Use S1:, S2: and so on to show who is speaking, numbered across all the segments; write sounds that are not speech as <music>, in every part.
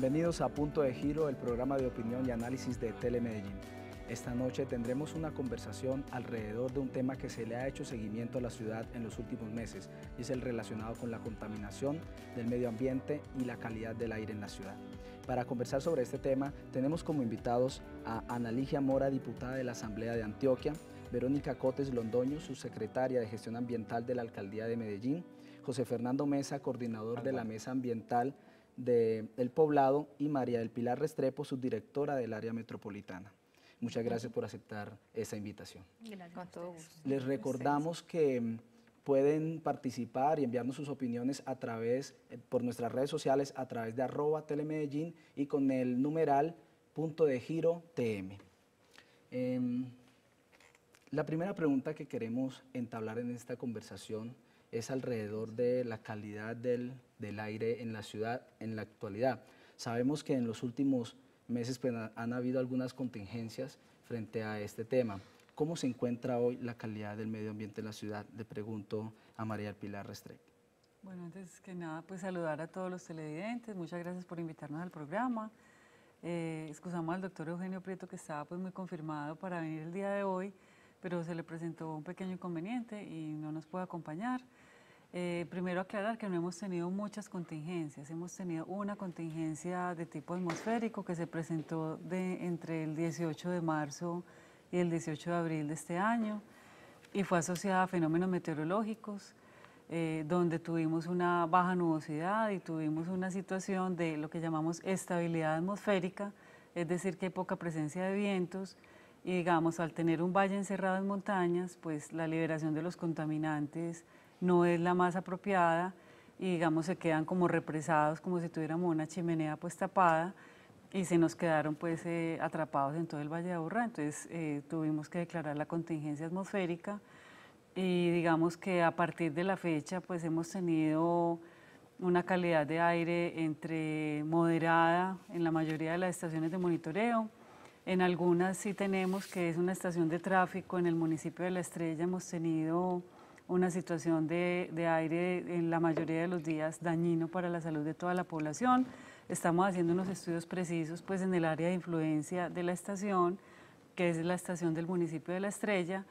S1: Bienvenidos a Punto de Giro, el programa de opinión y análisis de Telemedellín. Esta noche tendremos una conversación alrededor de un tema que se le ha hecho seguimiento a la ciudad en los últimos meses y es el relacionado con la contaminación del medio ambiente y la calidad del aire en la ciudad. Para conversar sobre este tema tenemos como invitados a Analigia Mora, diputada de la Asamblea de Antioquia, Verónica Cotes Londoño, subsecretaria de Gestión Ambiental de la Alcaldía de Medellín, José Fernando Mesa, coordinador de la Mesa Ambiental de El Poblado, y María del Pilar Restrepo, subdirectora del área metropolitana. Muchas gracias por aceptar esa invitación.
S2: Con todo gusto. Les recordamos
S1: que mm, pueden participar y enviarnos sus opiniones a través, eh, por nuestras redes sociales, a través de arroba telemedellín y con el numeral punto de giro TM. Em, la primera pregunta que queremos entablar en esta conversación es alrededor de la calidad del del aire en la ciudad en la actualidad. Sabemos que en los últimos meses pues, han habido algunas contingencias frente a este tema. ¿Cómo se encuentra hoy la calidad del medio ambiente en la ciudad? Le pregunto a María Pilar Restrepo.
S3: Bueno, antes que nada, pues saludar a todos los televidentes. Muchas gracias por invitarnos al programa. Eh, excusamos al doctor Eugenio Prieto que estaba pues muy confirmado para venir el día de hoy, pero se le presentó un pequeño inconveniente y no nos puede acompañar. Eh, primero aclarar que no hemos tenido muchas contingencias, hemos tenido una contingencia de tipo atmosférico que se presentó de, entre el 18 de marzo y el 18 de abril de este año y fue asociada a fenómenos meteorológicos, eh, donde tuvimos una baja nubosidad y tuvimos una situación de lo que llamamos estabilidad atmosférica, es decir, que hay poca presencia de vientos y digamos, al tener un valle encerrado en montañas, pues la liberación de los contaminantes no es la más apropiada y digamos se quedan como represados, como si tuviéramos una chimenea pues tapada y se nos quedaron pues eh, atrapados en todo el Valle de Aburrá. Entonces eh, tuvimos que declarar la contingencia atmosférica y digamos que a partir de la fecha pues hemos tenido una calidad de aire entre moderada en la mayoría de las estaciones de monitoreo. En algunas sí tenemos que es una estación de tráfico, en el municipio de La Estrella hemos tenido una situación de, aire en la mayoría de los días dañino para la salud de toda la población. Estamos haciendo unos estudios precisos pues, en el área de influencia de la estación, que es la estación del municipio de La Estrella,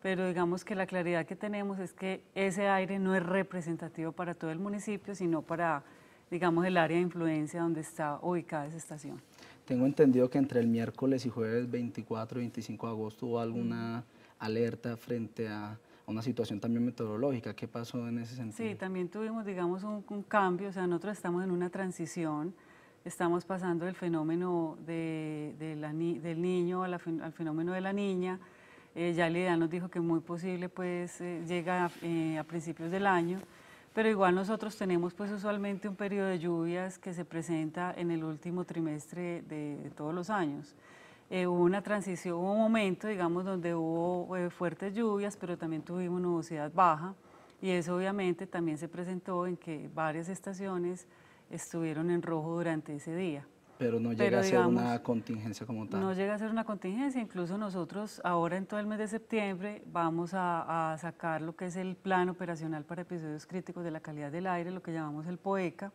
S3: pero digamos que la claridad que tenemos es que ese aire no es representativo para todo el municipio, sino para, digamos, el área de influencia donde está ubicada esa estación.
S1: Tengo entendido que entre el miércoles y jueves 24 y 25 de agosto hubo alguna mm. alerta frente a una situación también meteorológica. ¿Qué pasó en ese
S3: sentido? Sí, también tuvimos, digamos, un, cambio, o sea, nosotros estamos en una transición, estamos pasando del fenómeno de, del niño al fenómeno de la niña. Eh, ya la nos dijo que muy posible pues eh, llega eh, a principios del año, pero igual nosotros tenemos pues usualmente un periodo de lluvias que se presenta en el último trimestre de todos los años. Eh, hubo una transición, hubo un momento, digamos, donde hubo eh, fuertes lluvias, pero también tuvimos nubosidad baja y eso obviamente también se presentó en que varias estaciones estuvieron en rojo durante ese día.
S1: Pero no llega a ser una contingencia como tal.
S3: No llega a ser una contingencia, incluso nosotros ahora en todo el mes de septiembre vamos a, sacar lo que es el plan operacional para episodios críticos de la calidad del aire, lo que llamamos el POECA,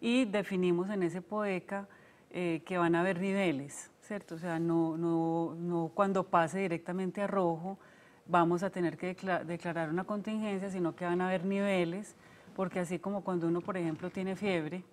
S3: y definimos en ese POECA eh, que van a haber niveles. ¿cierto? O sea, no, no, cuando pase directamente a rojo vamos a tener que declarar una contingencia, sino que van a haber niveles, porque así como cuando uno, por ejemplo, tiene fiebre,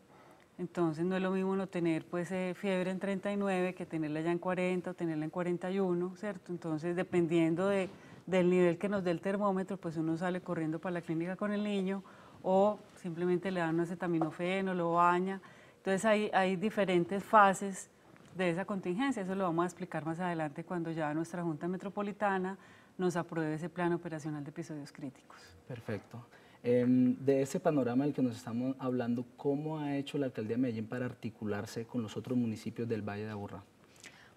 S3: entonces no es lo mismo no tener pues eh, fiebre en 39 que tenerla ya en 40 o tenerla en 41, ¿cierto? Entonces, dependiendo de, del nivel que nos dé el termómetro, pues uno sale corriendo para la clínica con el niño o simplemente le dan un acetaminofeno, lo baña. Entonces hay, hay diferentes fases de esa contingencia. Eso lo vamos a explicar más adelante cuando ya nuestra Junta Metropolitana nos apruebe ese plan operacional de episodios críticos.
S1: Perfecto. Em, de ese panorama del que nos estamos hablando, ¿cómo ha hecho la alcaldía de Medellín para articularse con los otros municipios del Valle de Aburrá?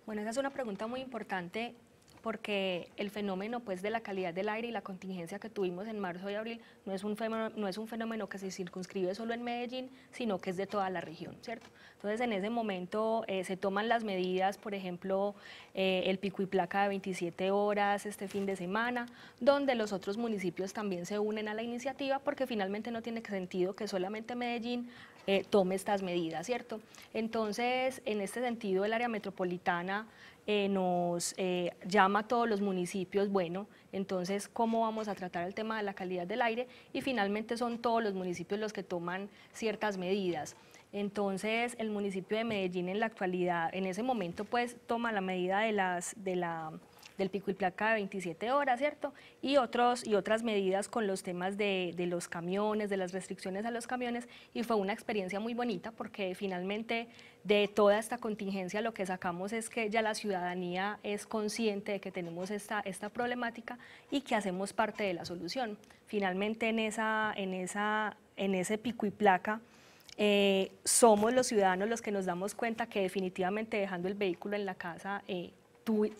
S4: Bueno, esa es una pregunta muy importante porque el fenómeno pues, de la calidad del aire y la contingencia que tuvimos en marzo y abril no es, un fenómeno, no es un fenómeno que se circunscribe solo en Medellín, sino que es de toda la región, ¿cierto? Entonces, en ese momento eh, se toman las medidas, por ejemplo, eh, el pico y placa de 27 horas este fin de semana, donde los otros municipios también se unen a la iniciativa, porque finalmente no tiene sentido que solamente Medellín eh, tome estas medidas, ¿cierto? Entonces, en este sentido, el área metropolitana eh, nos eh, llama a todos los municipios, bueno, entonces, ¿cómo vamos a tratar el tema de la calidad del aire? Y finalmente son todos los municipios los que toman ciertas medidas. Entonces, el municipio de Medellín en la actualidad, en ese momento, pues toma la medida de las... De la, del pico y placa de 27 horas, ¿cierto? Y, otros, y otras medidas con los temas de, los camiones, de las restricciones a los camiones, y fue una experiencia muy bonita porque finalmente de toda esta contingencia lo que sacamos es que ya la ciudadanía es consciente de que tenemos esta, esta problemática y que hacemos parte de la solución. Finalmente en, esa, en, esa, en ese pico y placa eh, somos los ciudadanos los que nos damos cuenta que definitivamente dejando el vehículo en la casa eh,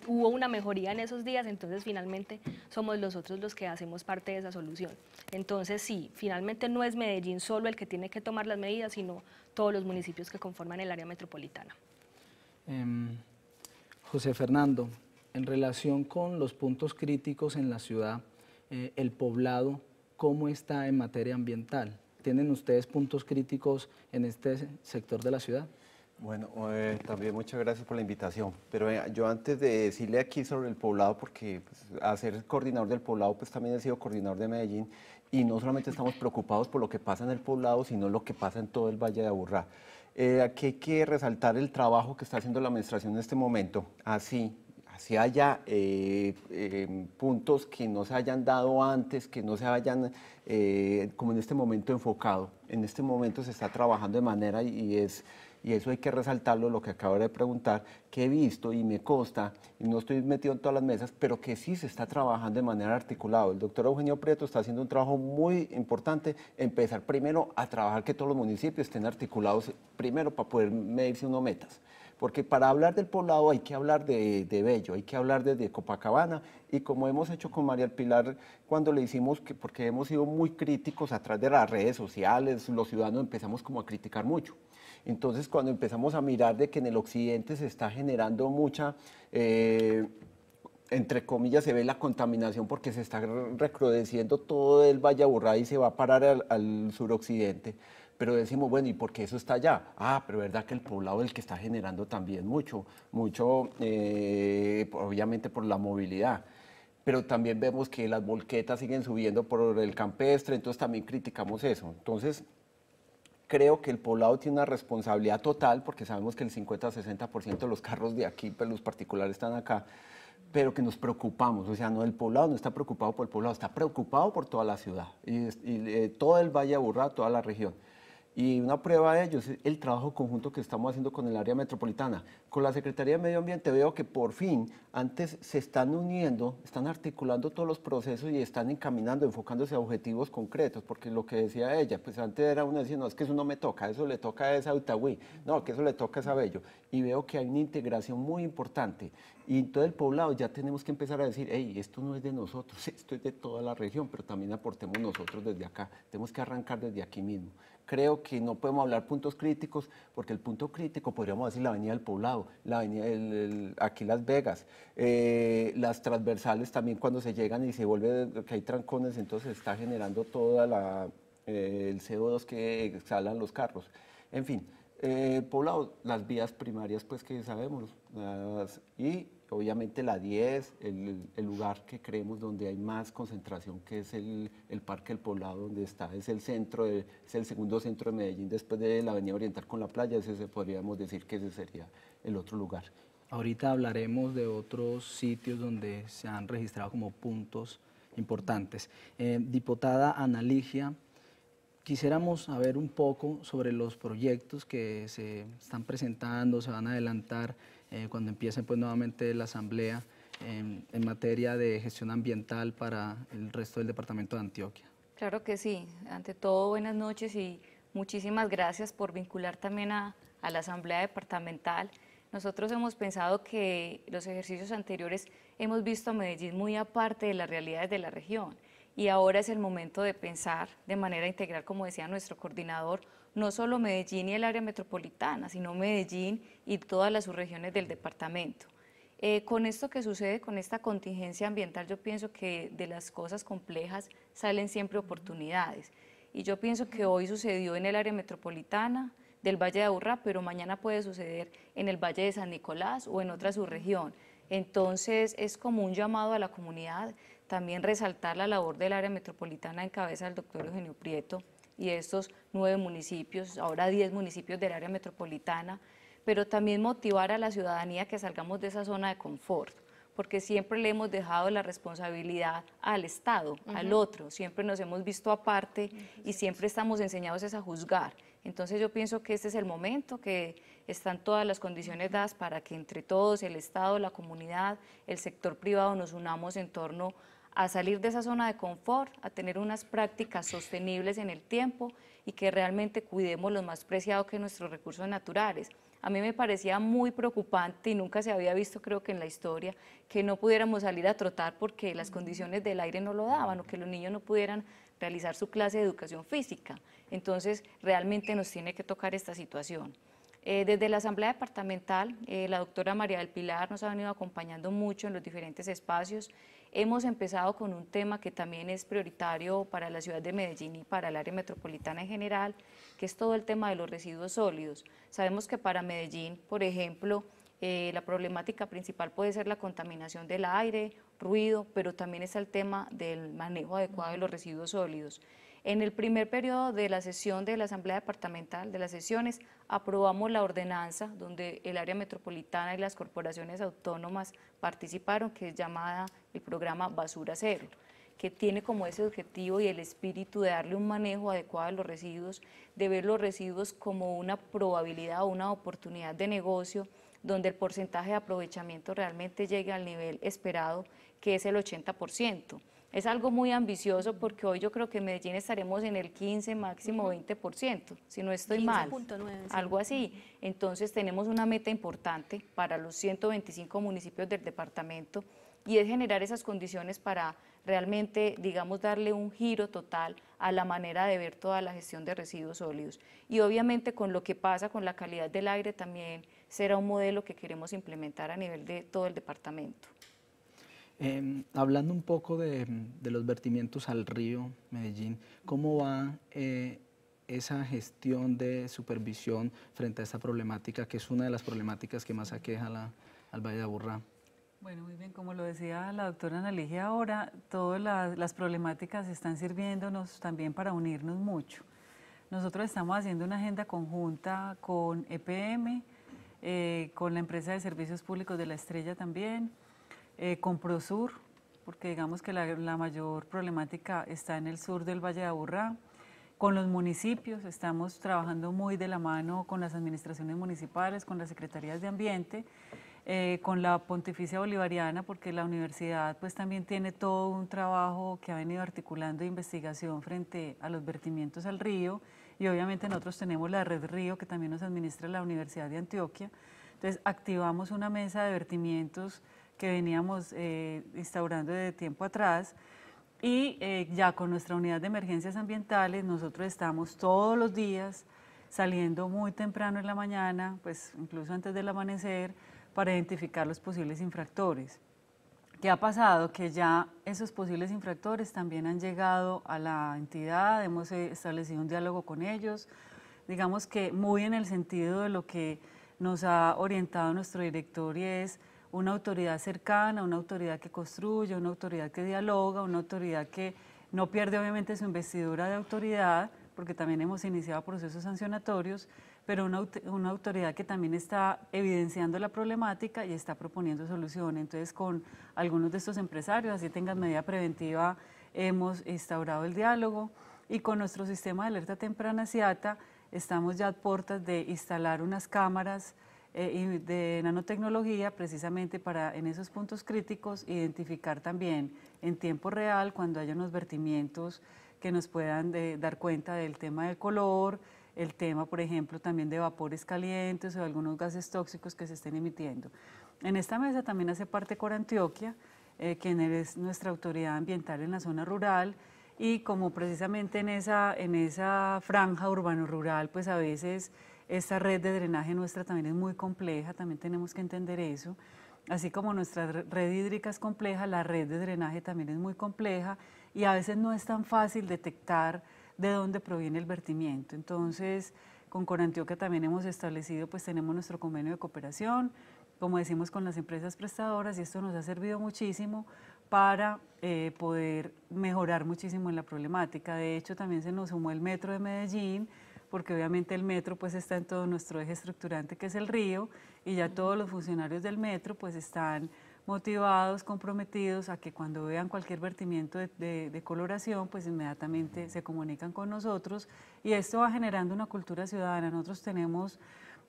S4: hubo una mejoría en esos días, entonces finalmente somos los los que hacemos parte de esa solución. Entonces sí, finalmente no es Medellín solo el que tiene que tomar las medidas, sino todos los municipios que conforman el área metropolitana.
S1: Em, José Fernando, en relación con los puntos críticos en la ciudad, eh, el poblado, ¿cómo está en materia ambiental? ¿Tienen ustedes puntos críticos en este sector de la ciudad?
S5: Bueno, eh, también muchas gracias por la invitación. Pero yo antes de decirle aquí sobre el poblado, porque hacer pues, ser coordinador del poblado, pues también he sido coordinador de Medellín, y no solamente estamos preocupados por lo que pasa en el poblado, sino lo que pasa en todo el Valle de Aburrá. Eh, aquí hay que resaltar el trabajo que está haciendo la administración en este momento. Así, así haya eh, em, puntos que no se hayan dado antes, que no se hayan, como en este momento, enfocado. En este momento se está trabajando de manera y es y eso hay que resaltarlo, lo que acabo de preguntar, que he visto y me consta, y no estoy metido en todas las mesas, pero que sí se está trabajando de manera articulada. El doctor Eugenio Prieto está haciendo un trabajo muy importante, empezar primero a trabajar que todos los municipios estén articulados, primero para poder medirse uno metas porque para hablar del poblado hay que hablar de, Bello, hay que hablar desde Copacabana, y como hemos hecho con María Pilar cuando le hicimos, que, porque hemos sido muy críticos atrás de las redes sociales, los ciudadanos empezamos como a criticar mucho. Entonces, cuando empezamos a mirar de que en el occidente se está generando mucha... Eh, entre comillas, se ve la contaminación porque se está recrudeciendo todo el Valle Aburrá y se va a parar al, suroccidente. Pero decimos, bueno, ¿y por qué eso está allá? Ah, pero verdad que el poblado es el que está generando también mucho, mucho, eh, obviamente por la movilidad. Pero también vemos que las volquetas siguen subiendo por el campestre, entonces también criticamos eso. Entonces, creo que el poblado tiene una responsabilidad total, porque sabemos que el 50-60% de los carros de aquí, pues, los particulares están acá, pero que nos preocupamos, o sea, no el poblado no está preocupado por el poblado, está preocupado por toda la ciudad y, eh, todo el Valle de Burra, toda la región. Y una prueba de ello es el trabajo conjunto que estamos haciendo con el área metropolitana con la Secretaría de Medio Ambiente veo que por fin antes se están uniendo, están articulando todos los procesos y están encaminando, enfocándose a objetivos concretos, porque lo que decía ella, pues antes era uno decir no, es que eso no me toca, eso le toca a esa Utahui, no, que eso le toca a esa Bello, y veo que hay una integración muy importante, y todo el poblado ya tenemos que empezar a decir, hey, esto no es de nosotros, <laughs> esto es de toda la región, pero también aportemos nosotros desde acá, tenemos que arrancar desde aquí mismo. Creo que no podemos hablar puntos críticos, porque el punto crítico podríamos decir la avenida del poblado, la, aquí Las Vegas, eh, las transversales también cuando se llegan y se vuelve que hay trancones, entonces está generando toda eh, el CO2 que exhalan los carros. En fin, eh, poblado, las vías primarias pues que sabemos, y obviamente la 10, el, lugar que creemos donde hay más concentración, que es el, Parque del Poblado, donde está, es el centro, es el segundo centro de Medellín después de la Avenida Oriental con la playa, ese podríamos decir que ese sería el otro lugar.
S1: Ahorita hablaremos de otros sitios donde se han registrado como puntos importantes. Eh, diputada Ana Ligia, quisiéramos saber un poco sobre los proyectos que se están presentando, se van a adelantar eh, cuando empiece pues, nuevamente la asamblea en materia de gestión ambiental para el resto del departamento de Antioquia.
S2: Claro que sí. Ante todo, buenas noches y muchísimas gracias por vincular también a la asamblea departamental. Nosotros hemos pensado que los ejercicios anteriores hemos visto a Medellín muy aparte de las realidades de la región y ahora es el momento de pensar de manera integral, como decía nuestro coordinador, no solo Medellín y el área metropolitana, sino Medellín y todas las subregiones del departamento. Eh, con esto que sucede, con esta contingencia ambiental, yo pienso que de las cosas complejas salen siempre oportunidades. Y yo pienso que hoy sucedió en el área metropolitana, del Valle de Aburrá, pero mañana puede suceder en el Valle de San Nicolás o en otra subregión. Entonces es como un llamado a la comunidad, también resaltar la labor del área metropolitana en cabeza del doctor Eugenio Prieto y estos nueve municipios, ahora diez municipios del área metropolitana, pero también motivar a la ciudadanía que salgamos de esa zona de confort porque siempre le hemos dejado la responsabilidad al Estado, al otro, siempre nos hemos visto aparte y siempre estamos enseñados a juzgar entonces yo pienso que este es el momento, que están todas las condiciones dadas para que entre todos, el Estado, la comunidad, el sector privado, nos unamos en torno a salir de esa zona de confort, a tener unas prácticas sostenibles en el tiempo y que realmente cuidemos lo más preciado que nuestros recursos naturales. A mí me parecía muy preocupante y nunca se había visto, creo que en la historia, que no pudiéramos salir a trotar porque las condiciones del aire no lo daban o que los niños no pudieran realizar su clase de educación física. Entonces, realmente nos tiene que tocar esta situación. Eh, desde la Asamblea Departamental, eh, la doctora María del Pilar nos ha venido acompañando mucho en los diferentes espacios. Hemos empezado con un tema que también es prioritario para la ciudad de Medellín y para el área metropolitana en general, que es todo el tema de los residuos sólidos. Sabemos que para Medellín, por ejemplo, eh, la problemática principal puede ser la contaminación del aire ruido, pero también está el tema del manejo adecuado de los residuos sólidos. En el primer periodo de la sesión de la Asamblea Departamental de las sesiones aprobamos la ordenanza donde el área metropolitana y las corporaciones autónomas participaron, que es llamada el programa Basura Cero que tiene como ese objetivo y el espíritu de darle un manejo adecuado de los residuos, de ver los residuos como una probabilidad o una oportunidad de negocio, donde el porcentaje de aprovechamiento realmente llegue al nivel esperado que es el 80%. Es algo muy ambicioso porque hoy yo creo que en Medellín estaremos en el 15, máximo 20%, si no estoy mal, algo así. Entonces tenemos una meta importante para los 125 municipios del departamento y es generar esas condiciones para realmente, digamos, darle un giro total a la manera de ver toda la gestión de residuos sólidos. Y obviamente con lo que pasa con la calidad del aire también será un modelo que queremos implementar a nivel de todo el departamento.
S1: Em, hablando un poco de, los vertimientos al río Medellín, ¿cómo va eh, esa gestión de supervisión frente a esta problemática, que es una de las problemáticas que más aqueja al Valle de Aburrá?
S3: Bueno, muy bien, como lo decía la doctora Analigia ahora, todas las, problemáticas están sirviéndonos también para unirnos mucho. Nosotros estamos haciendo una agenda conjunta con EPM, eh, con la empresa de servicios públicos de la Estrella también, eh, con Prosur, porque digamos que la, mayor problemática está en el sur del Valle de Aburrá. Con los municipios estamos trabajando muy de la mano con las administraciones municipales, con las secretarías de ambiente, eh, con la Pontificia Bolivariana, porque la universidad pues también tiene todo un trabajo que ha venido articulando investigación frente a los vertimientos al río y obviamente nosotros tenemos la red río que también nos administra la Universidad de Antioquia. Entonces activamos una mesa de vertimientos que veníamos eh, instaurando de tiempo atrás. Y eh, ya con nuestra unidad de emergencias ambientales, nosotros estamos todos los días saliendo muy temprano en la mañana, pues incluso antes del amanecer, para identificar los posibles infractores. ¿Qué ha pasado? Que ya esos posibles infractores también han llegado a la entidad, hemos eh, establecido un diálogo con ellos, digamos que muy en el sentido de lo que nos ha orientado nuestro director y es una autoridad cercana, una autoridad que construye, una autoridad que dialoga, una autoridad que no pierde obviamente su investidura de autoridad, porque también hemos iniciado procesos sancionatorios, pero una, autoridad que también está evidenciando la problemática y está proponiendo soluciones. Entonces, con algunos de estos empresarios, así tengan medida preventiva, hemos instaurado el diálogo y con nuestro sistema de alerta temprana siata estamos ya a puertas de instalar unas cámaras eh, de nanotecnología precisamente para en esos puntos críticos identificar también en tiempo real cuando haya unos vertimientos que nos puedan eh, dar cuenta del tema del color, el tema, por ejemplo, también de vapores calientes o algunos gases tóxicos que se estén emitiendo. En esta mesa también hace parte Corantioquia, eh, quien es nuestra autoridad ambiental en la zona rural y como precisamente en esa, en esa franja urbano-rural, pues a veces esta red de drenaje nuestra también es muy compleja, también tenemos que entender eso. Así como nuestra red hídrica es compleja, la red de drenaje también es muy compleja y a veces no es tan fácil detectar de dónde proviene el vertimiento. Entonces, con Corantioquia también hemos establecido, pues tenemos nuestro convenio de cooperación, como decimos, con las empresas prestadoras y esto nos ha servido muchísimo para eh, poder mejorar muchísimo en la problemática. De hecho, también se nos sumó el metro de Medellín, porque obviamente el metro pues está en todo nuestro eje estructurante que es el río y ya todos los funcionarios del metro pues están motivados, comprometidos a que cuando vean cualquier vertimiento de, coloración, pues inmediatamente se comunican con nosotros y esto va generando una cultura ciudadana. Nosotros tenemos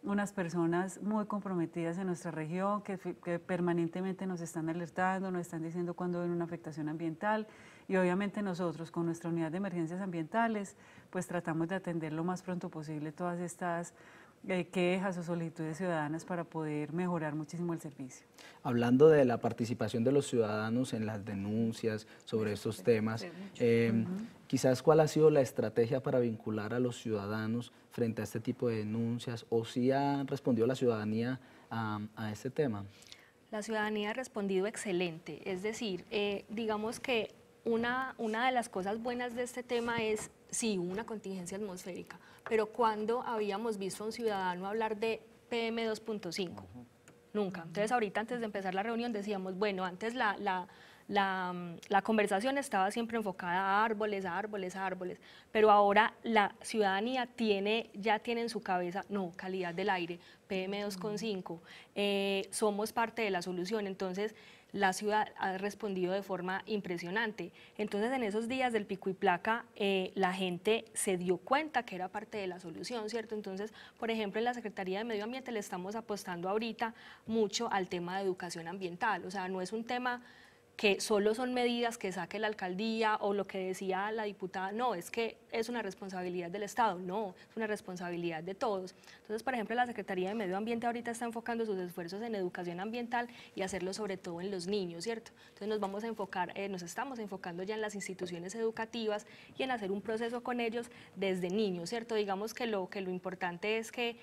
S3: unas personas muy comprometidas en nuestra región que, que permanentemente nos están alertando, nos están diciendo cuando ven una afectación ambiental y obviamente nosotros con nuestra unidad de emergencias ambientales pues tratamos de atender lo más pronto posible todas estas eh, quejas o solicitudes ciudadanas para poder mejorar muchísimo el servicio.
S1: Hablando de la participación de los ciudadanos en las denuncias sobre estos temas, em, quizás cuál ha sido la estrategia para vincular a los ciudadanos frente a este tipo de denuncias o si ha respondido la ciudadanía a, a este tema.
S4: La ciudadanía ha respondido excelente, es decir, eh, digamos que una, una de las cosas buenas de este tema es, sí, una contingencia atmosférica, pero cuando habíamos visto a un ciudadano hablar de PM 2.5? Nunca. Entonces, ahorita antes de empezar la reunión decíamos, bueno, antes la, la la, conversación estaba siempre enfocada a árboles, a árboles, a árboles, pero ahora la ciudadanía tiene, ya tiene en su cabeza, no, calidad del aire, PM2.5, eh, somos parte de la solución, entonces la ciudad ha respondido de forma impresionante. Entonces, en esos días del pico y placa, eh, la gente se dio cuenta que era parte de la solución, ¿cierto? Entonces, por ejemplo, en la Secretaría de Medio Ambiente le estamos apostando ahorita mucho al tema de educación ambiental. O sea, no es un tema que solo son medidas que saque la alcaldía o lo que decía la diputada, no, es que es una responsabilidad del Estado, no, es una responsabilidad de todos. Entonces, por ejemplo, la Secretaría de Medio Ambiente ahorita está enfocando sus esfuerzos en educación ambiental y hacerlo sobre todo en los niños, ¿cierto? Entonces nos vamos a enfocar, eh, nos estamos enfocando ya en las instituciones educativas y en hacer un proceso con ellos desde niños, ¿cierto? Digamos que lo, que lo importante es que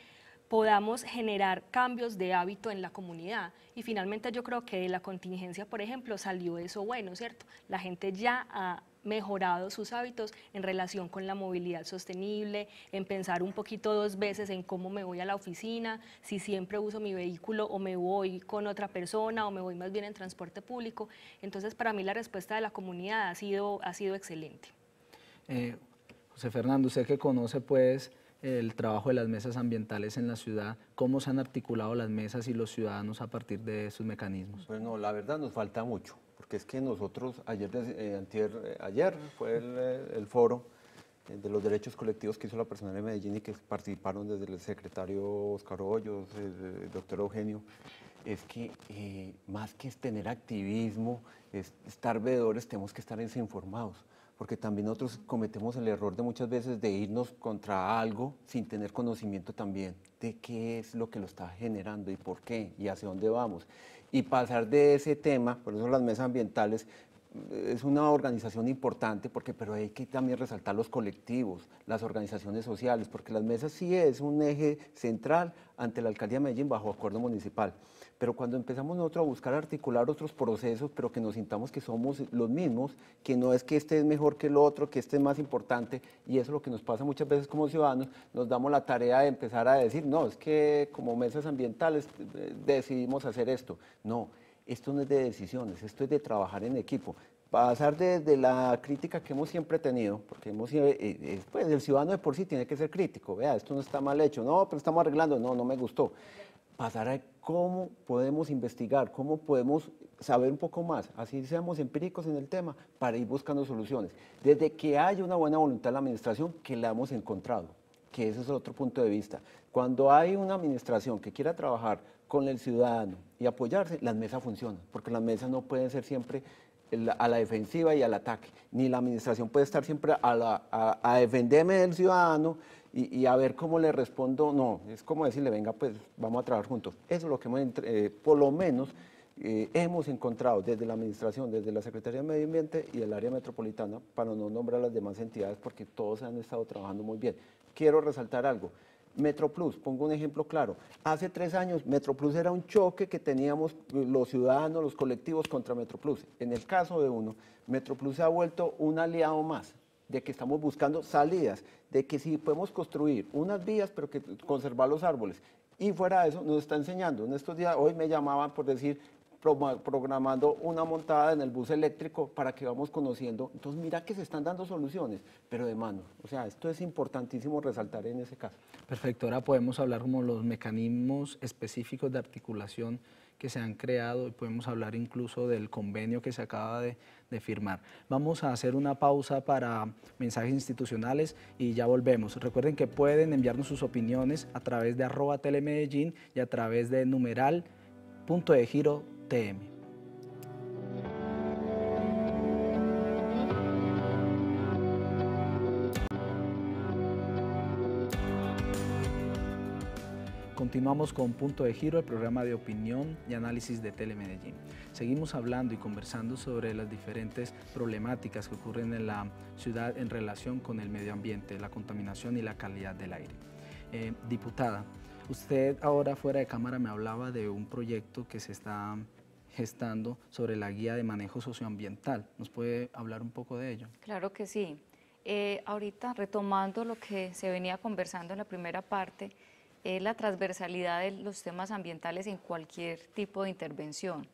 S4: podamos generar cambios de hábito en la comunidad. Y finalmente yo creo que de la contingencia, por ejemplo, salió eso bueno, ¿cierto? La gente ya ha mejorado sus hábitos en relación con la movilidad sostenible, en pensar un poquito dos veces en cómo me voy a la oficina, si siempre uso mi vehículo o me voy con otra persona o me voy más bien en transporte público. Entonces, para mí la respuesta de la comunidad ha sido, ha sido excelente.
S1: Eh, José Fernando, usted que conoce pues el trabajo de las mesas ambientales en la ciudad, cómo se han articulado las mesas y los ciudadanos a partir de sus mecanismos.
S5: Bueno, la verdad nos falta mucho, porque es que nosotros ayer, eh, eh, ayer fue el, eh, foro de los derechos colectivos que hizo la persona de Medellín y que participaron desde el secretario Oscar Hoyos, el doctor Eugenio, es que más que tener activismo, es estar veedores, tenemos que estar desinformados porque también nosotros cometemos el error de muchas veces de irnos contra algo sin tener conocimiento también de qué es lo que lo está generando y por qué y hacia dónde vamos. Y pasar de ese tema, por eso las mesas ambientales mm, es una organización importante porque pero hay que también resaltar los colectivos, las organizaciones sociales, porque las mesas sí es un eje central ante la alcaldía de Medellín bajo acuerdo municipal. Pero cuando empezamos nosotros a buscar articular otros procesos, pero que nos sintamos que somos los mismos, que no es que este es mejor que el otro, que este es más importante, y eso es lo que nos pasa muchas veces como ciudadanos, nos damos la tarea de empezar a decir, no, es que como mesas ambientales eh, decidimos hacer esto. No, esto no es de decisiones, esto es de trabajar en equipo pasar desde la crítica que hemos siempre tenido, porque hemos, eh, eh, pues, el ciudadano de por sí tiene que ser crítico, vea, esto no está mal hecho, no, pero estamos arreglando, no, no me gustó pasar a cómo podemos investigar, cómo podemos saber un poco más, así seamos empíricos en el tema, para ir buscando soluciones. Desde que hay una buena voluntad de la administración, que la hemos encontrado, que ese es otro punto de vista. Cuando hay una administración que quiera trabajar con el ciudadano y apoyarse, las mesas funcionan, porque las mesas no pueden ser siempre a la defensiva y al ataque, ni la administración puede estar siempre a, a defenderme del ciudadano, y, a ver cómo le respondo. No, es como decirle, venga, pues vamos a trabajar juntos. Eso es lo que eh, por lo menos eh, hemos encontrado desde la Administración, desde la Secretaría de Medio Ambiente y el área metropolitana, para no nombrar a las demás entidades, porque todos han estado trabajando muy bien. Quiero resaltar algo. Metroplus, pongo un ejemplo claro. Hace tres años Metroplus era un choque que teníamos los ciudadanos, los colectivos contra Metroplus. En el caso de uno, Metroplus se ha vuelto un aliado más de que estamos buscando salidas, de que si podemos construir unas vías, pero que conservar los árboles. Y fuera de eso, nos está enseñando. En estos días, hoy me llamaban por decir, programando una montada en el bus eléctrico para que vamos conociendo. Entonces, mira que se están dando soluciones, pero de mano. O sea, esto es importantísimo resaltar en ese caso.
S1: Perfecto, ahora podemos hablar como los mecanismos específicos de articulación que se han creado y podemos hablar incluso del convenio que se acaba de, firmar. Vamos a hacer una pausa para mensajes institucionales y ya volvemos. Recuerden que pueden enviarnos sus opiniones a través de arroba telemedellín y a través de numeral tm. Continuamos con Punto de Giro, el programa de opinión y análisis de Telemedellín. Seguimos hablando y conversando sobre las diferentes problemáticas que ocurren en la ciudad en relación con el medio ambiente, la contaminación y la calidad del aire. Eh, diputada, usted ahora fuera de cámara me hablaba de un proyecto que se está gestando sobre la guía de manejo socioambiental. ¿Nos puede hablar un poco de ello?
S2: Claro que sí. Eh, ahorita retomando lo que se venía conversando en la primera parte, es eh, la transversalidad de los temas ambientales en cualquier tipo de intervención.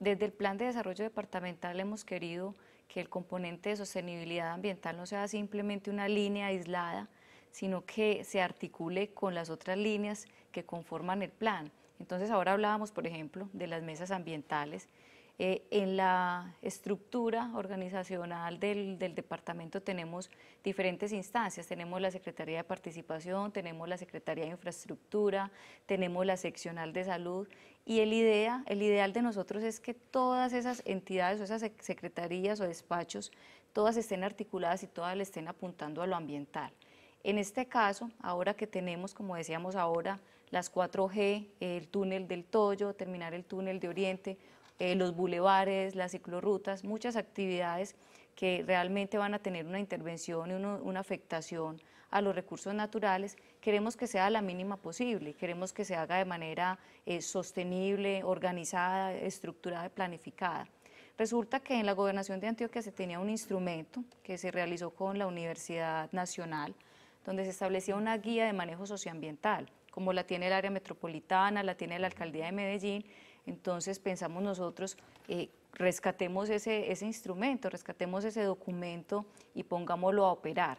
S2: Desde el Plan de Desarrollo Departamental hemos querido que el componente de sostenibilidad ambiental no sea simplemente una línea aislada, sino que se articule con las otras líneas que conforman el plan. Entonces ahora hablábamos, por ejemplo, de las mesas ambientales, eh, en la estructura organizacional del, departamento tenemos diferentes instancias, tenemos la Secretaría de Participación, tenemos la Secretaría de Infraestructura, tenemos la Seccional de Salud y el, el ideal de nosotros es que todas esas entidades o esas secretarías o despachos, todas estén articuladas y todas le estén apuntando a lo ambiental. En este caso, ahora que tenemos, como decíamos ahora, las 4G, el túnel del Toyo, terminar el túnel de Oriente, eh, los bulevares, las ciclorrutas, muchas actividades que realmente van a tener una intervención y una afectación a los recursos naturales, queremos que sea la mínima posible, queremos que se haga de manera eh, sostenible, organizada, estructurada y planificada. Resulta que en la gobernación de Antioquia se tenía un instrumento que se realizó con la Universidad Nacional, donde se establecía una guía de manejo socioambiental, como la tiene el área metropolitana, la tiene la alcaldía de Medellín, entonces pensamos nosotros, eh, rescatemos ese, instrumento, rescatemos ese documento y pongámoslo a operar.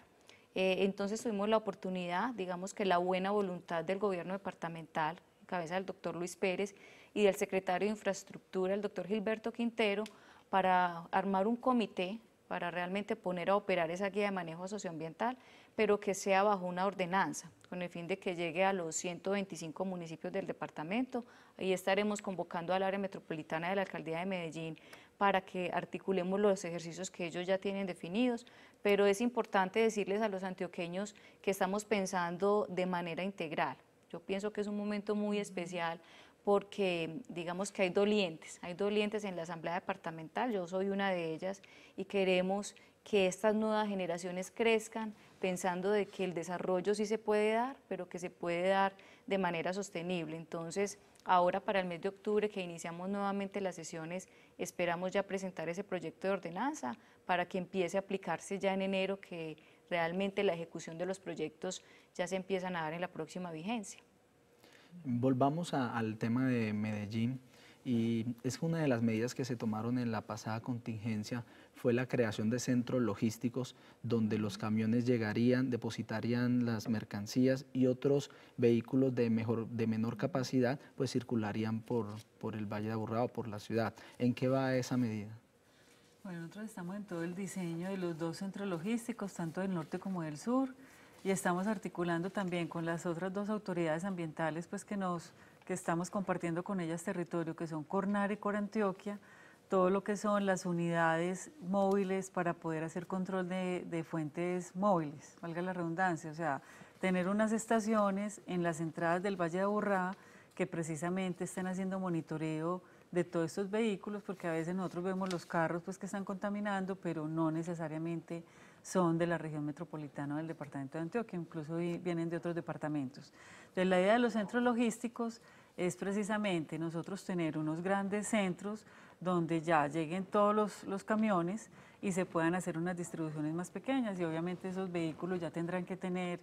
S2: Eh, entonces tuvimos la oportunidad, digamos que la buena voluntad del gobierno departamental, en cabeza del doctor Luis Pérez y del secretario de Infraestructura, el doctor Gilberto Quintero, para armar un comité para realmente poner a operar esa guía de manejo socioambiental, pero que sea bajo una ordenanza, con el fin de que llegue a los 125 municipios del departamento. Ahí estaremos convocando al área metropolitana de la Alcaldía de Medellín para que articulemos los ejercicios que ellos ya tienen definidos, pero es importante decirles a los antioqueños que estamos pensando de manera integral. Yo pienso que es un momento muy especial porque digamos que hay dolientes, hay dolientes en la Asamblea Departamental, yo soy una de ellas, y queremos que estas nuevas generaciones crezcan pensando de que el desarrollo sí se puede dar, pero que se puede dar de manera sostenible. Entonces, ahora para el mes de octubre que iniciamos nuevamente las sesiones, esperamos ya presentar ese proyecto de ordenanza para que empiece a aplicarse ya en enero, que realmente la ejecución de los proyectos ya se empiezan a dar en la próxima vigencia.
S1: Volvamos al tema de Medellín y es una de las medidas que se tomaron en la pasada contingencia fue la creación de centros logísticos donde los camiones llegarían, depositarían las mercancías y otros vehículos de, mejor, de menor capacidad pues circularían por, por el Valle de Aburrado, por la ciudad. ¿En qué va esa medida?
S3: Bueno, nosotros estamos en todo el diseño de los dos centros logísticos, tanto del norte como del sur y estamos articulando también con las otras dos autoridades ambientales pues que nos que estamos compartiendo con ellas territorio, que son Cornar y Corantioquia, todo lo que son las unidades móviles para poder hacer control de, fuentes móviles, valga la redundancia, o sea, tener unas estaciones en las entradas del Valle de Borra que precisamente estén haciendo monitoreo de todos estos vehículos, porque a veces nosotros vemos los carros pues, que están contaminando, pero no necesariamente son de la región metropolitana del departamento de Antioquia, incluso vienen de otros departamentos. Entonces, la idea de los centros logísticos es precisamente nosotros tener unos grandes centros donde ya lleguen todos los, camiones y se puedan hacer unas distribuciones más pequeñas y obviamente esos vehículos ya tendrán que tener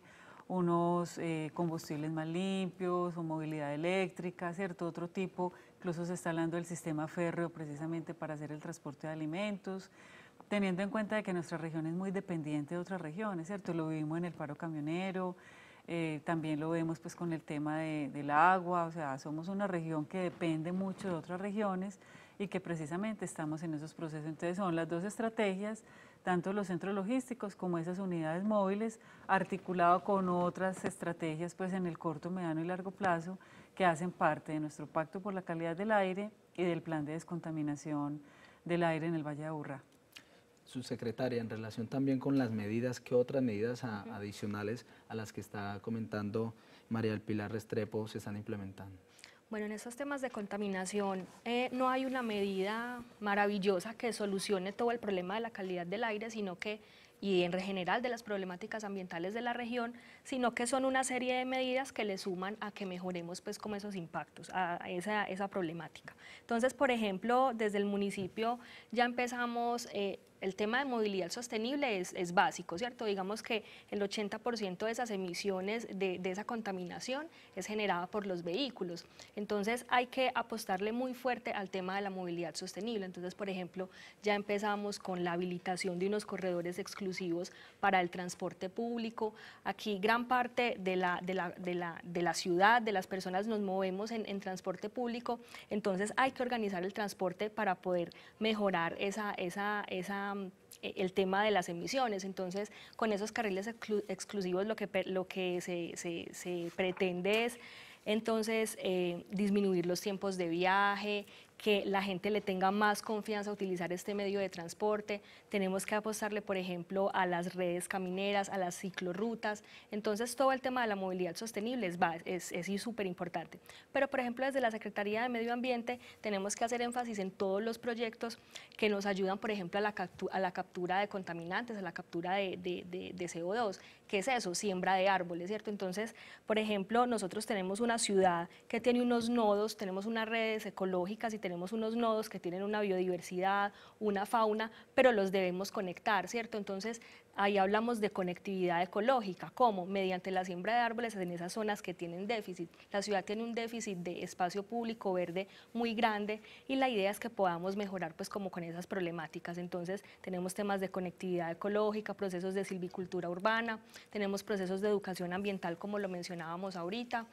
S3: unos eh, combustibles más limpios o movilidad eléctrica, cierto otro tipo, incluso se está hablando del sistema férreo precisamente para hacer el transporte de alimentos teniendo en cuenta de que nuestra región es muy dependiente de otras regiones, ¿cierto? Lo vimos en el paro camionero, eh, también lo vemos pues con el tema del agua, o sea, somos una región que depende mucho de otras regiones y que precisamente estamos en esos procesos. Entonces son las dos estrategias, tanto los centros logísticos como esas unidades móviles, articulado con otras estrategias pues en el corto, mediano y largo plazo que hacen parte de nuestro Pacto por la Calidad del Aire y del Plan de Descontaminación del Aire en el Valle de Urra
S1: subsecretaria, en relación también con las medidas, ¿qué otras medidas adicionales a las que está comentando María del Pilar Restrepo se están implementando?
S4: Bueno, en esos temas de contaminación eh, no hay una medida maravillosa que solucione todo el problema de la calidad del aire, sino que, y en general de las problemáticas ambientales de la región, sino que son una serie de medidas que le suman a que mejoremos pues como esos impactos, a esa, problemática. Entonces, por ejemplo, desde el municipio ya empezamos... Eh, el tema de movilidad sostenible es, es básico, ¿cierto? Digamos que el 80% de esas emisiones, de, de, esa contaminación, es generada por los vehículos. Entonces hay que apostarle muy fuerte al tema de la movilidad sostenible. Entonces, por ejemplo, ya empezamos con la habilitación de unos corredores exclusivos para el transporte público. Aquí gran parte de la, de la, de la, de la ciudad, de las personas nos movemos en, en transporte público, entonces hay que organizar el transporte para poder mejorar esa, esa, esa eh, el tema de las emisiones. Entonces, con esos carriles exclusivos lo que, lo que se, se, pretende es entonces eh, disminuir los tiempos de viaje, que la gente le tenga más confianza a utilizar este medio de transporte. Tenemos que apostarle, por ejemplo, a las redes camineras, a las ciclorrutas. Entonces, todo el tema de la movilidad sostenible es súper es, importante. Pero, por ejemplo, desde la Secretaría de Medio Ambiente tenemos que hacer énfasis en todos los proyectos que nos ayudan, por ejemplo, a la, captura, de contaminantes, a la captura de CO2. ¿Qué es eso? Siembra de árboles, ¿cierto? Entonces, por ejemplo, nosotros tenemos una ciudad que tiene unos nodos, tenemos unas redes ecológicas y tenemos unos nodos que tienen una biodiversidad, una fauna, pero los debemos conectar, ¿cierto? Entonces, Ahí hablamos de conectividad ecológica, como mediante la siembra de árboles en esas zonas que tienen déficit. La ciudad tiene un déficit de espacio público verde muy grande y la idea es que podamos mejorar pues como con esas problemáticas. Entonces tenemos temas de conectividad ecológica, procesos de silvicultura urbana, tenemos procesos de educación ambiental como lo mencionábamos ahorita,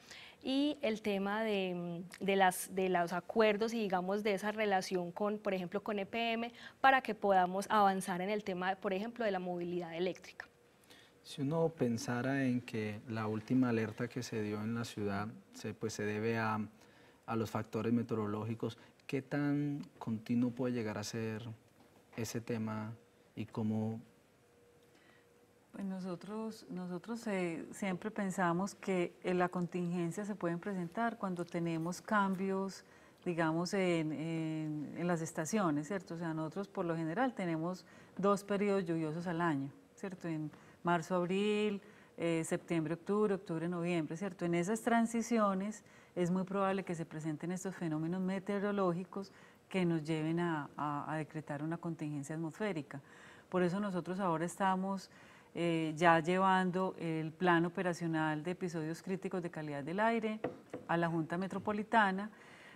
S4: y el tema de, mm, de, las, de los acuerdos y digamos de esa relación con, por ejemplo, con EPM para que podamos avanzar en el tema, por ejemplo, de la movilidad eléctrica.
S1: Si uno pensara en que la última alerta que se dio en la ciudad se, pues, se debe a, a los factores meteorológicos, ¿qué tan continuo puede llegar a ser ese tema y cómo
S3: pues nosotros, nosotros eh, siempre pensamos que eh, la contingencia se pueden presentar cuando tenemos cambios, digamos, en, en, las estaciones, ¿cierto? O sea, nosotros por lo general tenemos dos periodos lluviosos al año, ¿cierto? En marzo, abril, eh, septiembre, octubre, octubre, noviembre, ¿cierto? En esas transiciones es muy probable que se presenten estos fenómenos meteorológicos que nos lleven a, a decretar una contingencia atmosférica. Por eso nosotros ahora estamos eh, ya llevando el plan operacional de episodios críticos de calidad del aire a la Junta Metropolitana,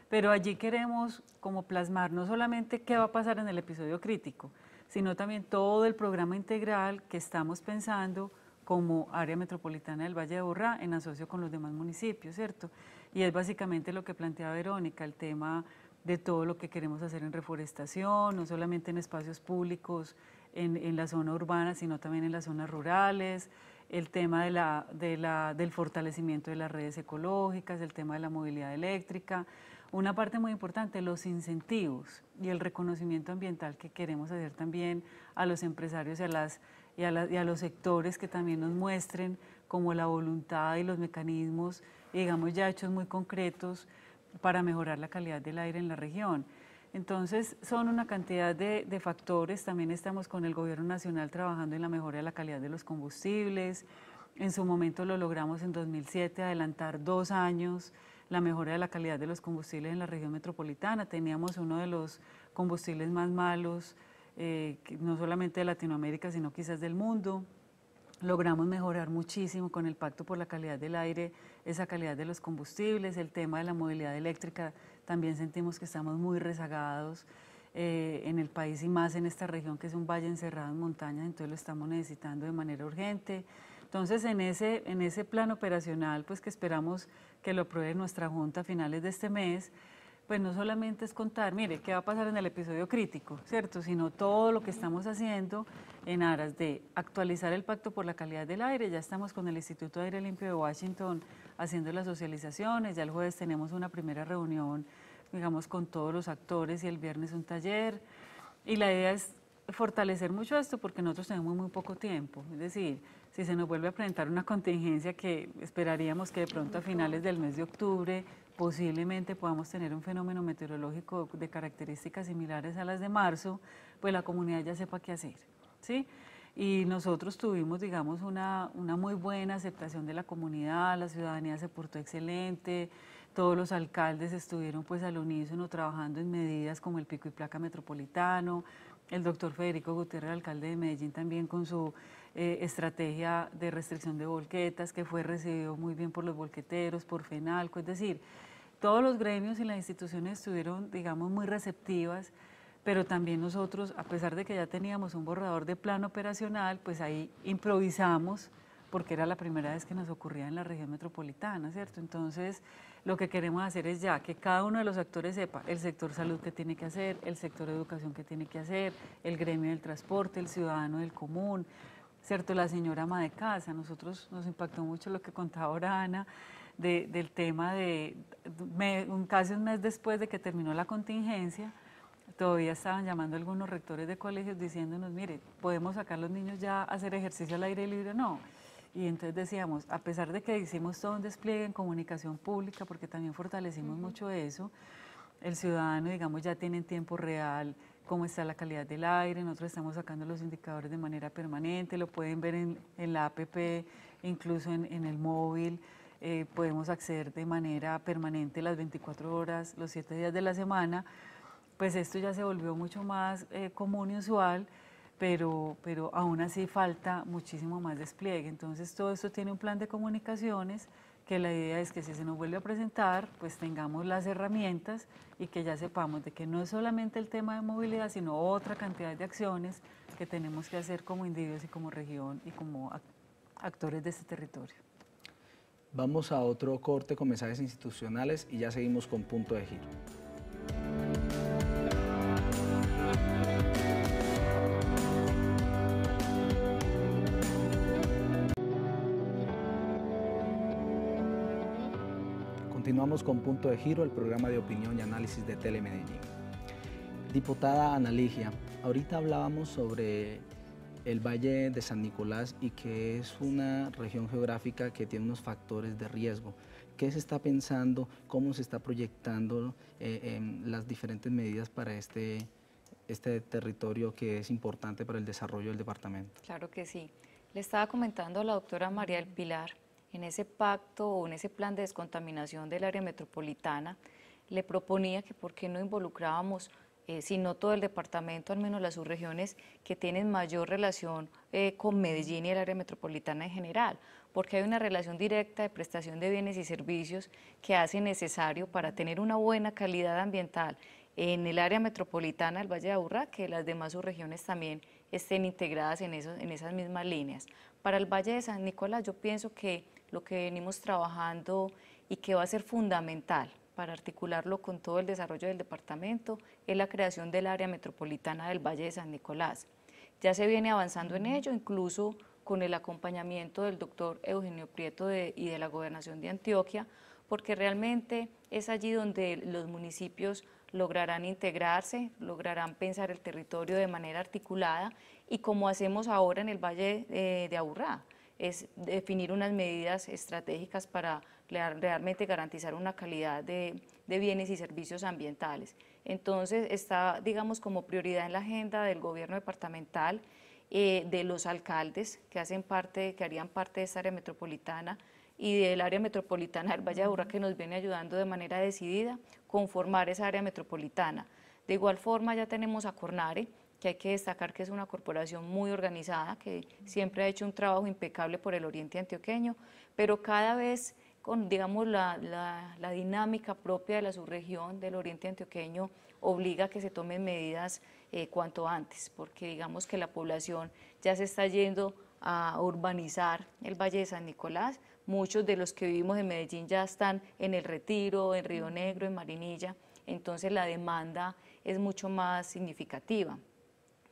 S3: pero allí queremos como plasmar no solamente qué va a pasar en el episodio crítico, sino también todo el programa integral que estamos pensando como área metropolitana del Valle de Borrá en asocio con los demás municipios, ¿cierto? Y es básicamente lo que plantea Verónica, el tema de todo lo que queremos hacer en reforestación, no solamente en espacios públicos, en, la zona urbana, sino también en las zonas rurales, el tema del fortalecimiento de las redes ecológicas, el tema de la movilidad eléctrica, una parte muy importante, los incentivos y el reconocimiento ambiental que queremos hacer también a los empresarios y a, y a los sectores que también nos muestren como la voluntad y los mecanismos, digamos, ya hechos muy concretos para mejorar la calidad del aire en la región. Entonces, son una cantidad de, factores. También estamos con el Gobierno Nacional trabajando en la mejora de la calidad de los combustibles. En su momento lo logramos en 2007, adelantar dos años la mejora de la calidad de los combustibles en la región metropolitana. Teníamos uno de los combustibles más malos, eh, no solamente de Latinoamérica, sino quizás del mundo. Logramos mejorar muchísimo con el Pacto por la Calidad del Aire, esa calidad de los combustibles, el tema de la movilidad eléctrica también sentimos que estamos muy rezagados eh, en el país y más en esta región que es un valle encerrado en montañas, entonces lo estamos necesitando de manera urgente. Entonces, en ese, en ese plan operacional, pues que esperamos que lo apruebe nuestra Junta a finales de este mes, pues no solamente es contar, mire, qué va a pasar en el episodio crítico, ¿cierto? Sino todo lo que estamos haciendo en aras de actualizar el Pacto por la Calidad del Aire. Ya estamos con el Instituto de Aire Limpio de Washington haciendo las socializaciones, ya el jueves tenemos una primera reunión, digamos, con todos los actores y el viernes un taller. Y la idea es fortalecer mucho esto porque nosotros tenemos muy poco tiempo, es decir, si se nos vuelve a presentar una contingencia que esperaríamos que de pronto a finales del mes de octubre posiblemente podamos tener un fenómeno meteorológico de características similares a las de marzo, pues la comunidad ya sepa qué hacer, ¿sí? Y nosotros tuvimos, digamos, una, muy buena aceptación de la comunidad, la ciudadanía se portó excelente, todos los alcaldes estuvieron pues al unísono trabajando en medidas como el pico y placa metropolitano, el doctor Federico Gutiérrez, alcalde de Medellín, también con su eh, estrategia de restricción de volquetas que fue recibido muy bien por los volqueteros, por FENALCO, es decir, todos los gremios y las instituciones estuvieron, digamos, muy receptivas, pero también nosotros, a pesar de que ya teníamos un borrador de plan operacional, pues ahí improvisamos porque era la primera vez que nos ocurría en la región metropolitana, ¿cierto? Entonces, lo que queremos hacer es ya que cada uno de los actores sepa el sector salud que tiene que hacer, el sector educación que tiene que hacer, el gremio del transporte, el ciudadano del común, ¿cierto? La señora ama de casa. Nosotros nos impactó mucho lo que contaba ahora Ana del tema de, casi un mes después de que terminó la contingencia, todavía estaban llamando algunos rectores de colegios diciéndonos, mire, ¿podemos sacar los niños ya a hacer ejercicio al aire libre? No. Y entonces decíamos, a pesar de que hicimos todo un despliegue en comunicación pública, porque también fortalecimos mucho eso, el ciudadano, digamos, ya tiene en tiempo real cómo está la calidad del aire, nosotros estamos sacando los indicadores de manera permanente, lo pueden ver en, la APP, incluso en, el móvil, eh, podemos acceder de manera permanente las 24 horas, los 7 días de la semana, pues esto ya se volvió mucho más eh, común y usual, pero, pero aún así falta muchísimo más despliegue. Entonces todo esto tiene un plan de comunicaciones que la idea es que si se nos vuelve a presentar, pues tengamos las herramientas y que ya sepamos de que no es solamente el tema de movilidad, sino otra cantidad de acciones que tenemos que hacer como individuos y como región y como actores de este territorio.
S1: Vamos a otro corte con mensajes institucionales y ya seguimos con punto de giro. Continuamos con Punto de Giro, el programa de opinión y análisis de Telemedellín. Diputada Analigia, ahorita hablábamos sobre el Valle de San Nicolás y que es una región geográfica que tiene unos factores de riesgo. ¿Qué se está pensando? ¿Cómo se está proyectando eh, en las diferentes medidas para este, este territorio que es importante para el desarrollo del departamento?
S2: Claro que sí. Le estaba comentando a la doctora María del Pilar en ese pacto o en ese plan de descontaminación del área metropolitana, le proponía que por qué no involucrábamos, eh, sino todo el departamento, al menos las subregiones que tienen mayor relación eh, con Medellín y el área metropolitana en general, porque hay una relación directa de prestación de bienes y servicios que hace necesario para tener una buena calidad ambiental en el área metropolitana del Valle de Aburrá, que las demás subregiones también estén integradas en, esos en esas mismas líneas. Para el Valle de San Nicolás yo pienso que lo que venimos trabajando y que va a ser fundamental para articularlo con todo el desarrollo del departamento, es la creación del área metropolitana del Valle de San Nicolás. Ya se viene avanzando en ello, incluso con el acompañamiento del doctor Eugenio Prieto y de la Gobernación de Antioquia, porque realmente es allí donde los municipios lograrán integrarse, lograrán pensar el territorio de manera articulada y como hacemos ahora en el Valle eh, de Aburrá es definir unas medidas estratégicas para realmente garantizar una calidad de, bienes y servicios ambientales. Entonces está, digamos, como prioridad en la agenda del gobierno departamental, eh, de los alcaldes que, hacen parte, que harían parte de esta área metropolitana y del área metropolitana del Valle de Aburrá que nos viene ayudando de manera decidida conformar esa área metropolitana. De igual forma ya tenemos a Cornare, que hay que destacar que es una corporación muy organizada, que siempre ha hecho un trabajo impecable por el oriente antioqueño, pero cada vez con, digamos, la, dinámica propia de la subregión del oriente antioqueño obliga a que se tomen medidas eh, cuanto antes, porque digamos que la población ya se está yendo a urbanizar el Valle de San Nicolás. Muchos de los que vivimos en Medellín ya están en el Retiro, en Río Negro, en Marinilla, entonces la demanda es mucho más significativa.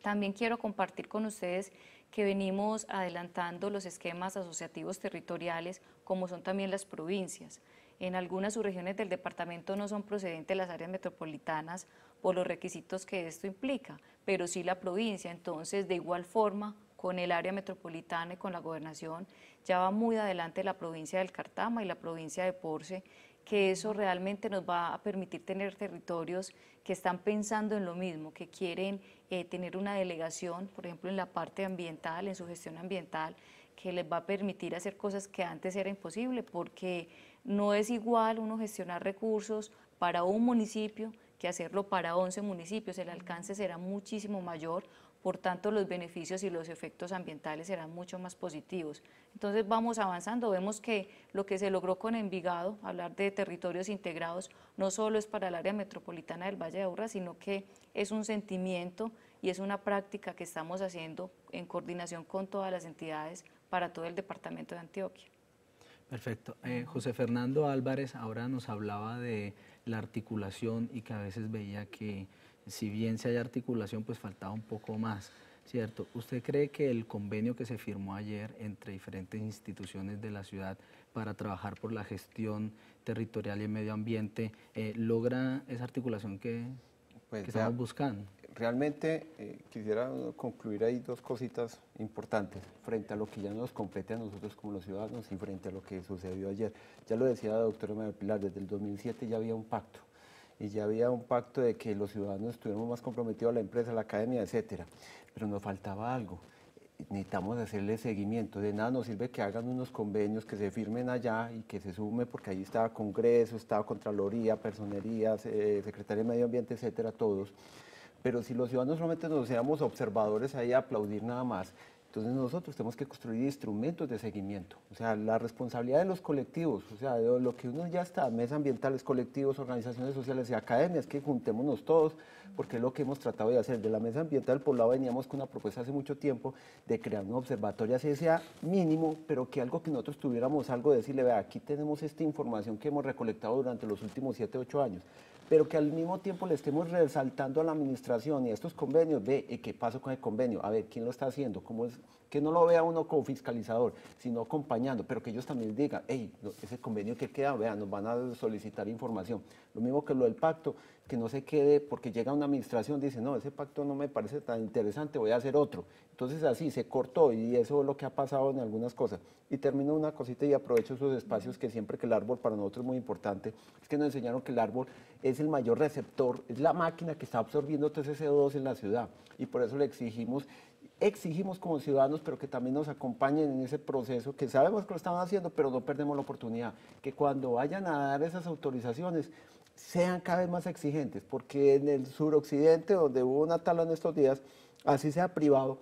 S2: También quiero compartir con ustedes que venimos adelantando los esquemas asociativos territoriales, como son también las provincias. En algunas subregiones del departamento no son procedentes las áreas metropolitanas por los requisitos que esto implica, pero sí la provincia. Entonces, de igual forma, con el área metropolitana y con la gobernación, ya va muy adelante la provincia del Cartama y la provincia de Porce que eso realmente nos va a permitir tener territorios que están pensando en lo mismo, que quieren eh, tener una delegación, por ejemplo, en la parte ambiental, en su gestión ambiental, que les va a permitir hacer cosas que antes era imposible, porque no es igual uno gestionar recursos para un municipio que hacerlo para 11 municipios. El alcance será muchísimo mayor por tanto los beneficios y los efectos ambientales serán mucho más positivos. Entonces vamos avanzando, vemos que lo que se logró con Envigado, hablar de territorios integrados, no solo es para el área metropolitana del Valle de Urra, sino que es un sentimiento y es una práctica que estamos haciendo en coordinación con todas las entidades para todo el departamento de Antioquia.
S1: Perfecto. Eh, José Fernando Álvarez ahora nos hablaba de la articulación y que a veces veía que si bien se haya hay articulación, pues faltaba un poco más, ¿cierto? ¿Usted cree que el convenio que se firmó ayer entre diferentes instituciones de la ciudad para trabajar por la gestión territorial y medio ambiente eh, logra esa articulación que, pues estamos buscando?
S5: Realmente eh, quisiera concluir ahí dos cositas importantes frente a lo que ya nos compete a nosotros como los ciudadanos y frente a lo que sucedió ayer. Ya lo decía la doctora María Pilar, desde el 2007 ya había un pacto y ya había un pacto de que los ciudadanos estuviéramos más comprometidos a la empresa, a la academia, etc. Pero nos faltaba algo. Necesitamos hacerle seguimiento. De nada nos sirve que hagan unos convenios, que se firmen allá y que se sume, porque ahí estaba Congreso, estaba Contraloría, Personería, eh, Secretaría de Medio Ambiente, etcétera, todos. Pero si los ciudadanos solamente nos seamos observadores ahí a aplaudir nada más entonces nosotros tenemos que construir instrumentos de seguimiento, o sea, la responsabilidad de los colectivos, o sea, de lo que uno ya está, mesas ambientales, colectivos, organizaciones sociales y academias, que juntémonos todos, porque es lo que hemos tratado de hacer. De la mesa ambiental, por lado, veníamos con una propuesta hace mucho tiempo de crear un observatorio sea mínimo, pero que algo que nosotros tuviéramos algo de decirle, vea, aquí tenemos esta información que hemos recolectado durante los últimos 7, ocho años pero que al mismo tiempo le estemos resaltando a la administración y a estos convenios de eh, qué pasó con el convenio, a ver, ¿quién lo está haciendo? ¿Cómo es, que no lo vea uno como fiscalizador, sino acompañando, pero que ellos también digan, hey, ese convenio que queda, vean, nos van a solicitar información. Lo mismo que lo del pacto, que no se quede porque llega una administración, dice, no, ese pacto no me parece tan interesante, voy a hacer otro. Entonces así se cortó y eso es lo que ha pasado en algunas cosas. Y termino una cosita y aprovecho esos espacios que siempre que el árbol para nosotros es muy importante, es que nos enseñaron que el árbol es el mayor receptor, es la máquina que está absorbiendo todo ese CO2 en la ciudad. Y por eso le exigimos exigimos como ciudadanos, pero que también nos acompañen en ese proceso, que sabemos que lo están haciendo, pero no perdemos la oportunidad, que cuando vayan a dar esas autorizaciones sean cada vez más exigentes, porque en el suroccidente, donde hubo una tala en estos días, así sea privado,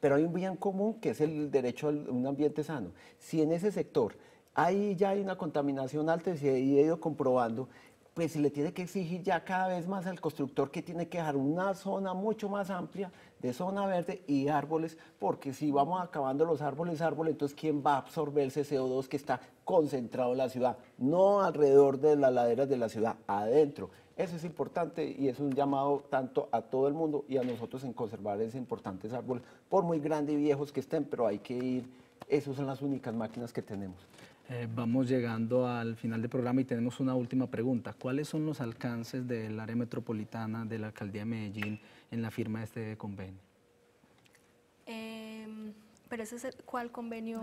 S5: pero hay un bien común que es el derecho a un ambiente sano. Si en ese sector ahí ya hay una contaminación alta y se ido comprobando, pues se le tiene que exigir ya cada vez más al constructor que tiene que dejar una zona mucho más amplia de zona verde y árboles, porque si vamos acabando los árboles, árboles, entonces ¿quién va a absorber ese CO2 que está concentrado en la ciudad? No alrededor de las laderas de la ciudad, adentro. Eso es importante y es un llamado tanto a todo el mundo y a nosotros en conservar esos importantes árboles, por muy grandes y viejos que estén, pero hay que ir, esas son las únicas máquinas que tenemos.
S1: Eh, vamos llegando al final del programa y tenemos una última pregunta. ¿Cuáles son los alcances del área metropolitana de la Alcaldía de Medellín en la firma de este convenio?
S4: Em, pero ese es el, ¿cuál convenio?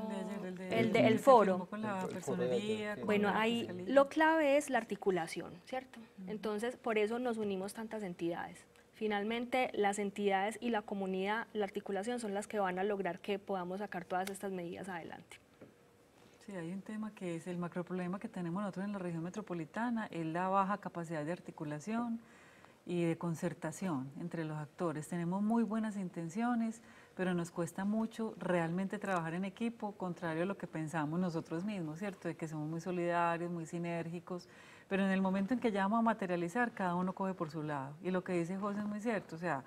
S4: El, de, el, foro. bueno, ahí lo clave es la articulación, ¿cierto? Entonces, por eso nos unimos tantas entidades. Finalmente, las entidades y la comunidad, la articulación son las que van a lograr que podamos sacar todas estas medidas adelante.
S3: Sí, hay un tema que es el macroproblema que tenemos nosotros en la región metropolitana, es la baja capacidad de articulación y de concertación entre los actores. Tenemos muy buenas intenciones, pero nos cuesta mucho realmente trabajar en equipo, contrario a lo que pensamos nosotros mismos, ¿cierto? De que somos muy solidarios, muy sinérgicos, pero en el momento en que ya vamos a materializar, cada uno coge por su lado. Y lo que dice José es muy cierto, o sea,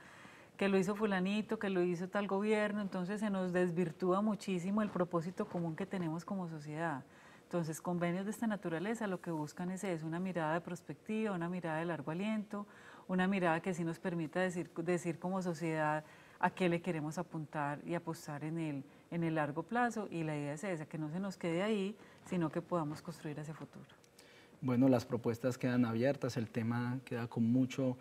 S3: que lo hizo fulanito, que lo hizo tal gobierno, entonces se nos desvirtúa muchísimo el propósito común que tenemos como sociedad. Entonces, convenios de esta naturaleza lo que buscan es, es una mirada de perspectiva, una mirada de largo aliento, una mirada que sí nos permita decir, decir como sociedad a qué le queremos apuntar y apostar en el, en el largo plazo. Y la idea es esa, que no se nos quede ahí, sino que podamos construir ese futuro.
S1: Bueno, las propuestas quedan abiertas, el tema queda con mucho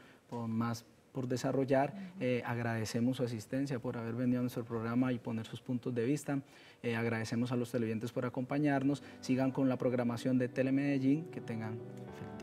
S1: más por desarrollar. Eh, agradecemos su asistencia por haber venido a nuestro programa y poner sus puntos de vista. Eh, agradecemos a los televidentes por acompañarnos. Sigan con la programación de Telemedellín. Que tengan